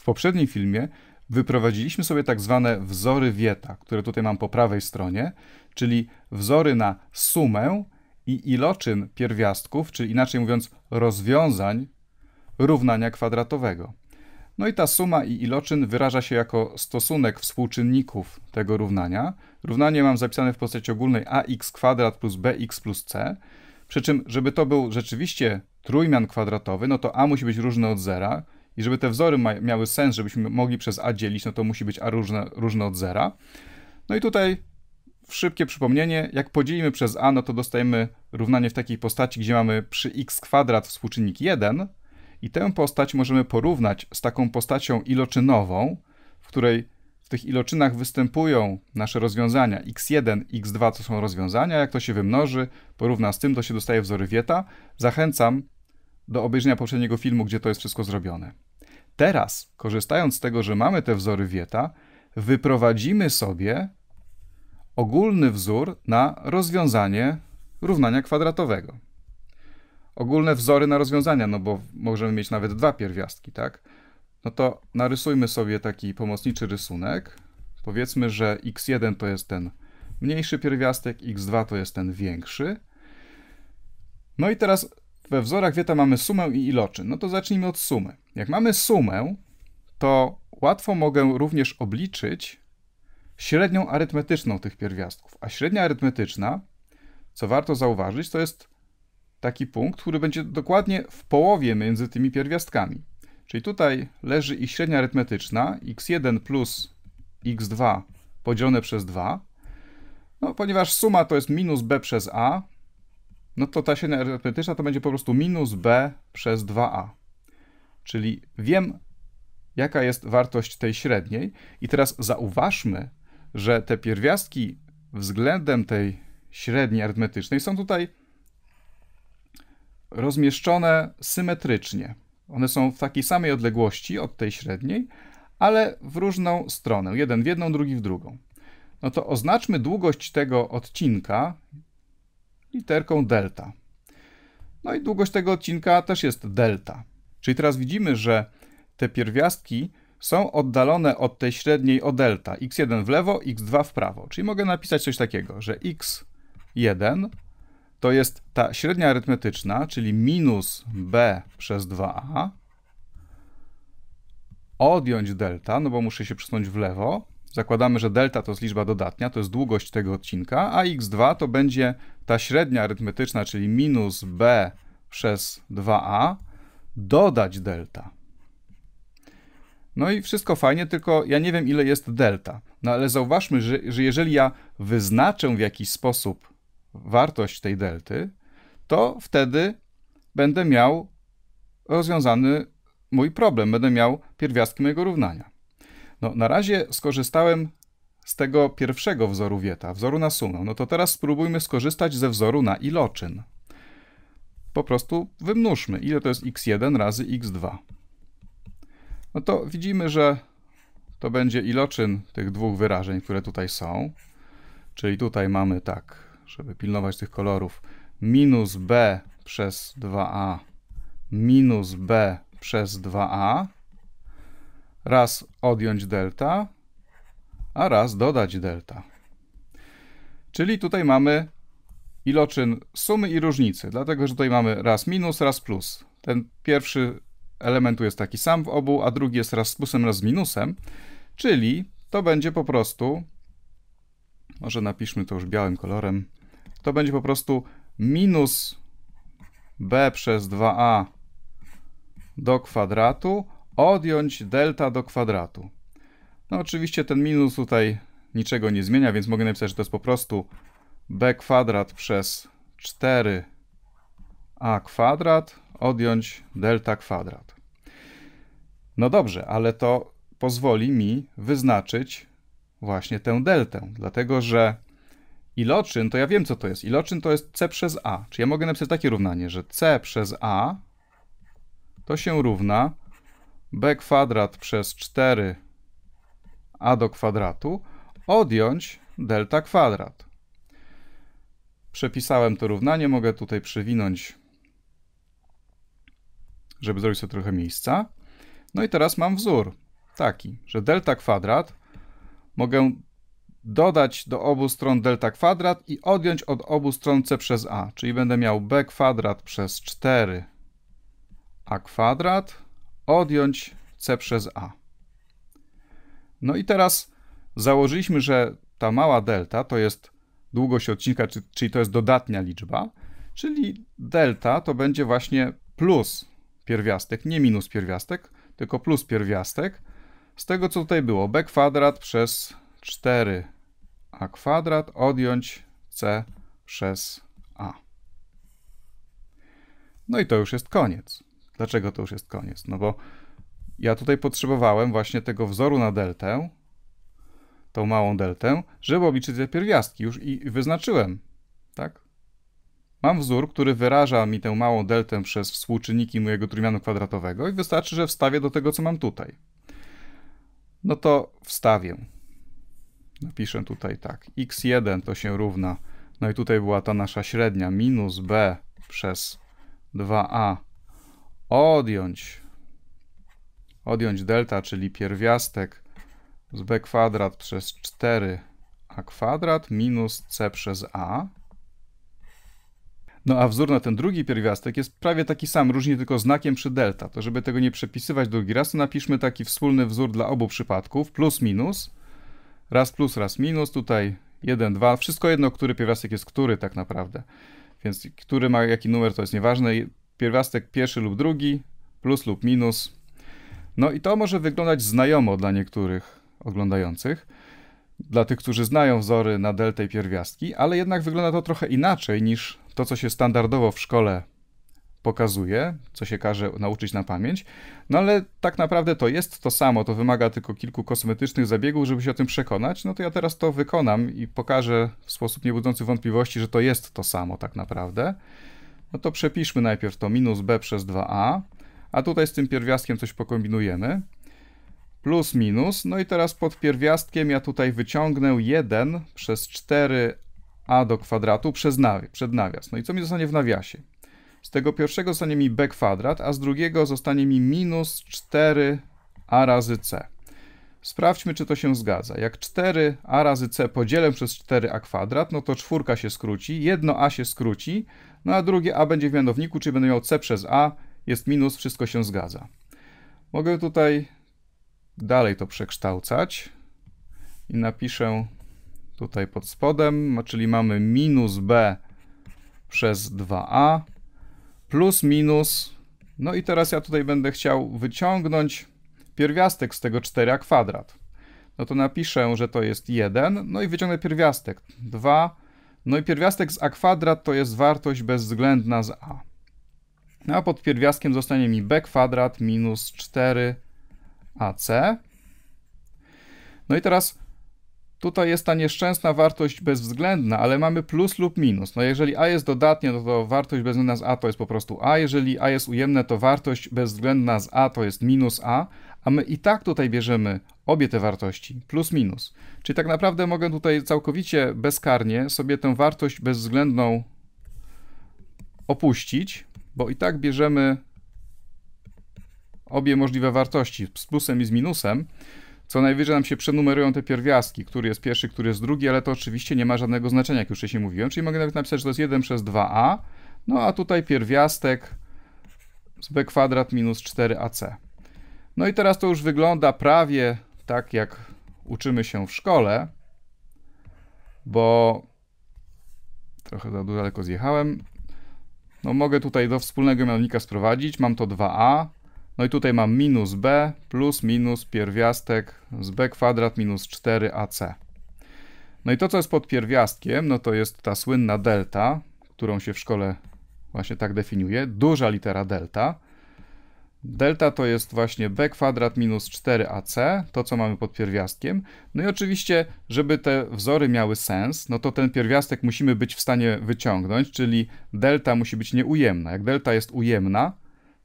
W poprzednim filmie wyprowadziliśmy sobie tak zwane wzory wieta, które tutaj mam po prawej stronie, czyli wzory na sumę i iloczyn pierwiastków, czyli inaczej mówiąc rozwiązań równania kwadratowego. No i ta suma i iloczyn wyraża się jako stosunek współczynników tego równania. Równanie mam zapisane w postaci ogólnej ax kwadrat plus bx plus c, przy czym żeby to był rzeczywiście trójmian kwadratowy, no to a musi być różne od zera, i żeby te wzory miały sens, żebyśmy mogli przez A dzielić, no to musi być A różne, różne od zera. No i tutaj szybkie przypomnienie, jak podzielimy przez A, no to dostajemy równanie w takiej postaci, gdzie mamy przy x kwadrat współczynnik 1 i tę postać możemy porównać z taką postacią iloczynową, w której w tych iloczynach występują nasze rozwiązania x1, x2 to są rozwiązania, jak to się wymnoży, porówna z tym, to się dostaje wzory wieta. Zachęcam do obejrzenia poprzedniego filmu, gdzie to jest wszystko zrobione. Teraz, korzystając z tego, że mamy te wzory wieta, wyprowadzimy sobie ogólny wzór na rozwiązanie równania kwadratowego. Ogólne wzory na rozwiązania, no bo możemy mieć nawet dwa pierwiastki, tak? No to narysujmy sobie taki pomocniczy rysunek. Powiedzmy, że x1 to jest ten mniejszy pierwiastek, x2 to jest ten większy. No i teraz we wzorach wieta mamy sumę i iloczyn. No to zacznijmy od sumy. Jak mamy sumę, to łatwo mogę również obliczyć średnią arytmetyczną tych pierwiastków. A średnia arytmetyczna, co warto zauważyć, to jest taki punkt, który będzie dokładnie w połowie między tymi pierwiastkami. Czyli tutaj leży ich średnia arytmetyczna, x1 plus x2 podzielone przez 2. No, ponieważ suma to jest minus b przez a, no to ta średnia arytmetyczna to będzie po prostu minus b przez 2a. Czyli wiem, jaka jest wartość tej średniej. I teraz zauważmy, że te pierwiastki względem tej średniej arytmetycznej są tutaj rozmieszczone symetrycznie. One są w takiej samej odległości od tej średniej, ale w różną stronę. Jeden w jedną, drugi w drugą. No to oznaczmy długość tego odcinka literką delta. No i długość tego odcinka też jest delta. Czyli teraz widzimy, że te pierwiastki są oddalone od tej średniej o delta. x1 w lewo, x2 w prawo. Czyli mogę napisać coś takiego, że x1 to jest ta średnia arytmetyczna, czyli minus b przez 2a, odjąć delta, no bo muszę się przesunąć w lewo, Zakładamy, że delta to jest liczba dodatnia, to jest długość tego odcinka, a x2 to będzie ta średnia arytmetyczna, czyli minus b przez 2a, dodać delta. No i wszystko fajnie, tylko ja nie wiem, ile jest delta. No ale zauważmy, że, że jeżeli ja wyznaczę w jakiś sposób wartość tej delty, to wtedy będę miał rozwiązany mój problem, będę miał pierwiastki mojego równania. No, na razie skorzystałem z tego pierwszego wzoru wieta, wzoru na sumę. No to teraz spróbujmy skorzystać ze wzoru na iloczyn. Po prostu wymnóżmy, ile to jest x1 razy x2. No to widzimy, że to będzie iloczyn tych dwóch wyrażeń, które tutaj są. Czyli tutaj mamy tak, żeby pilnować tych kolorów, minus b przez 2a minus b przez 2a raz odjąć delta, a raz dodać delta. Czyli tutaj mamy iloczyn sumy i różnicy, dlatego że tutaj mamy raz minus, raz plus. Ten pierwszy element tu jest taki sam w obu, a drugi jest raz z plusem, raz z minusem, czyli to będzie po prostu, może napiszmy to już białym kolorem, to będzie po prostu minus b przez 2a do kwadratu odjąć delta do kwadratu. No oczywiście ten minus tutaj niczego nie zmienia, więc mogę napisać, że to jest po prostu b kwadrat przez 4a kwadrat odjąć delta kwadrat. No dobrze, ale to pozwoli mi wyznaczyć właśnie tę deltę, dlatego że iloczyn, to ja wiem co to jest. Iloczyn to jest c przez a. Czyli ja mogę napisać takie równanie, że c przez a to się równa b kwadrat przez 4 a do kwadratu odjąć delta kwadrat. Przepisałem to równanie, mogę tutaj przywinąć, żeby zrobić sobie trochę miejsca. No i teraz mam wzór taki, że delta kwadrat mogę dodać do obu stron delta kwadrat i odjąć od obu stron c przez a, czyli będę miał b kwadrat przez 4 a kwadrat odjąć c przez a. No i teraz założyliśmy, że ta mała delta to jest długość odcinka, czyli to jest dodatnia liczba, czyli delta to będzie właśnie plus pierwiastek, nie minus pierwiastek, tylko plus pierwiastek. Z tego co tutaj było, b kwadrat przez 4a kwadrat odjąć c przez a. No i to już jest koniec. Dlaczego to już jest koniec? No bo ja tutaj potrzebowałem właśnie tego wzoru na deltę, tą małą deltę, żeby obliczyć te pierwiastki już i wyznaczyłem, tak? Mam wzór, który wyraża mi tę małą deltę przez współczynniki mojego trójmianu kwadratowego i wystarczy, że wstawię do tego, co mam tutaj. No to wstawię. Napiszę tutaj tak. x1 to się równa, no i tutaj była ta nasza średnia, minus b przez 2a odjąć, odjąć delta, czyli pierwiastek z b kwadrat przez 4a kwadrat minus c przez a. No a wzór na ten drugi pierwiastek jest prawie taki sam, różni tylko znakiem przy delta. To żeby tego nie przepisywać drugi raz, to napiszmy taki wspólny wzór dla obu przypadków, plus minus, raz plus, raz minus, tutaj 1, 2, wszystko jedno, który pierwiastek jest który tak naprawdę. Więc który ma jaki numer, to jest nieważne pierwiastek pierwszy lub drugi, plus lub minus. No i to może wyglądać znajomo dla niektórych oglądających, dla tych, którzy znają wzory na deltę i pierwiastki, ale jednak wygląda to trochę inaczej niż to, co się standardowo w szkole pokazuje, co się każe nauczyć na pamięć. No ale tak naprawdę to jest to samo, to wymaga tylko kilku kosmetycznych zabiegów, żeby się o tym przekonać. No to ja teraz to wykonam i pokażę w sposób niebudzący wątpliwości, że to jest to samo tak naprawdę no to przepiszmy najpierw to minus b przez 2a, a tutaj z tym pierwiastkiem coś pokombinujemy, plus minus, no i teraz pod pierwiastkiem ja tutaj wyciągnę 1 przez 4a do kwadratu przez nawi przed nawias. No i co mi zostanie w nawiasie? Z tego pierwszego zostanie mi b kwadrat, a z drugiego zostanie mi minus 4a razy c. Sprawdźmy, czy to się zgadza. Jak 4a razy c podzielę przez 4a kwadrat, no to czwórka się skróci, jedno a się skróci, no a drugie a będzie w mianowniku, czyli będę miał c przez a, jest minus, wszystko się zgadza. Mogę tutaj dalej to przekształcać i napiszę tutaj pod spodem, no, czyli mamy minus b przez 2a plus minus, no i teraz ja tutaj będę chciał wyciągnąć pierwiastek z tego 4 kwadrat. No to napiszę, że to jest 1, no i wyciągnę pierwiastek 2, no i pierwiastek z a kwadrat to jest wartość bezwzględna z a. No a pod pierwiastkiem zostanie mi b kwadrat minus 4ac. No i teraz Tutaj jest ta nieszczęsna wartość bezwzględna, ale mamy plus lub minus. No jeżeli a jest dodatnie, no to wartość bezwzględna z a to jest po prostu a. Jeżeli a jest ujemne, to wartość bezwzględna z a to jest minus a. A my i tak tutaj bierzemy obie te wartości, plus minus. Czyli tak naprawdę mogę tutaj całkowicie bezkarnie sobie tę wartość bezwzględną opuścić, bo i tak bierzemy obie możliwe wartości z plusem i z minusem. Co najwyżej nam się przenumerują te pierwiastki, który jest pierwszy, który jest drugi, ale to oczywiście nie ma żadnego znaczenia, jak już wcześniej mówiłem. Czyli mogę nawet napisać, że to jest 1 przez 2a, no a tutaj pierwiastek z b kwadrat minus 4ac. No i teraz to już wygląda prawie tak, jak uczymy się w szkole, bo trochę za daleko zjechałem. No mogę tutaj do wspólnego mianownika sprowadzić, mam to 2a, no i tutaj mam minus b plus minus pierwiastek z b kwadrat minus 4ac. No i to, co jest pod pierwiastkiem, no to jest ta słynna delta, którą się w szkole właśnie tak definiuje, duża litera delta. Delta to jest właśnie b kwadrat minus 4ac, to co mamy pod pierwiastkiem. No i oczywiście, żeby te wzory miały sens, no to ten pierwiastek musimy być w stanie wyciągnąć, czyli delta musi być nieujemna. Jak delta jest ujemna,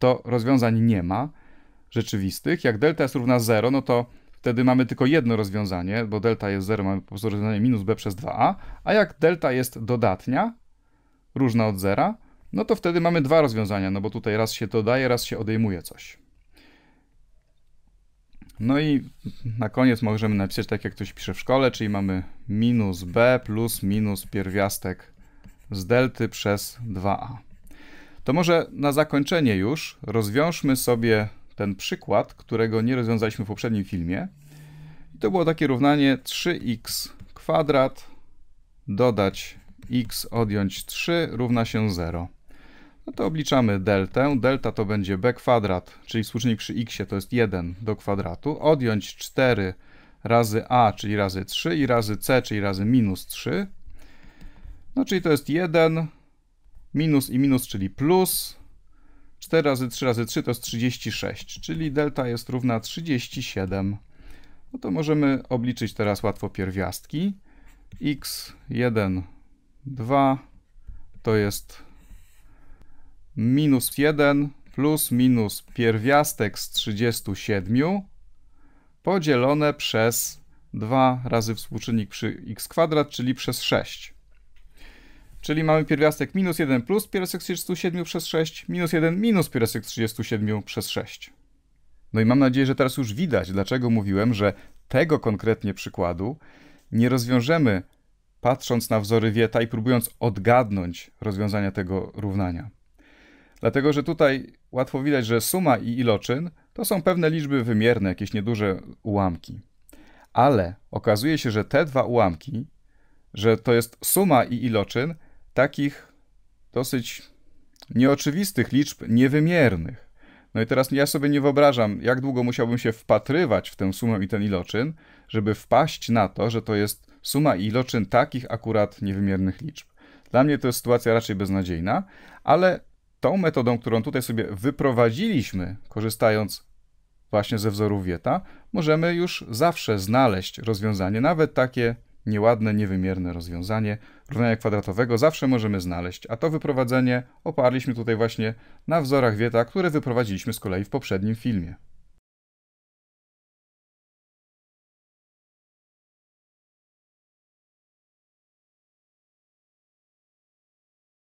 to rozwiązań nie ma rzeczywistych. Jak delta jest równa 0, no to wtedy mamy tylko jedno rozwiązanie, bo delta jest 0, mamy po prostu rozwiązanie minus b przez 2a, a jak delta jest dodatnia, różna od zera, no to wtedy mamy dwa rozwiązania, no bo tutaj raz się dodaje, raz się odejmuje coś. No i na koniec możemy napisać tak, jak ktoś pisze w szkole, czyli mamy minus b plus minus pierwiastek z delty przez 2a. To może na zakończenie już rozwiążmy sobie ten przykład, którego nie rozwiązaliśmy w poprzednim filmie. I to było takie równanie 3x kwadrat dodać x odjąć 3 równa się 0. No to obliczamy deltę. Delta to będzie b kwadrat, czyli współczynnik przy x to jest 1 do kwadratu, odjąć 4 razy a, czyli razy 3 i razy c, czyli razy minus 3. No czyli to jest 1 minus i minus, czyli plus. 4 razy 3 razy 3 to jest 36, czyli delta jest równa 37. No to możemy obliczyć teraz łatwo pierwiastki. x1, 2 to jest minus 1 plus minus pierwiastek z 37 podzielone przez 2 razy współczynnik przy x kwadrat, czyli przez 6. Czyli mamy pierwiastek minus 1 plus pierwiastek 37 przez 6, minus 1 minus pierwiastek 37 przez 6. No i mam nadzieję, że teraz już widać, dlaczego mówiłem, że tego konkretnie przykładu nie rozwiążemy patrząc na wzory wieta i próbując odgadnąć rozwiązania tego równania. Dlatego, że tutaj łatwo widać, że suma i iloczyn to są pewne liczby wymierne, jakieś nieduże ułamki. Ale okazuje się, że te dwa ułamki, że to jest suma i iloczyn, takich dosyć nieoczywistych liczb niewymiernych. No i teraz ja sobie nie wyobrażam, jak długo musiałbym się wpatrywać w tę sumę i ten iloczyn, żeby wpaść na to, że to jest suma i iloczyn takich akurat niewymiernych liczb. Dla mnie to jest sytuacja raczej beznadziejna, ale tą metodą, którą tutaj sobie wyprowadziliśmy, korzystając właśnie ze wzoru Wieta, możemy już zawsze znaleźć rozwiązanie, nawet takie nieładne, niewymierne rozwiązanie równania kwadratowego zawsze możemy znaleźć, a to wyprowadzenie oparliśmy tutaj właśnie na wzorach wieta, które wyprowadziliśmy z kolei w poprzednim filmie.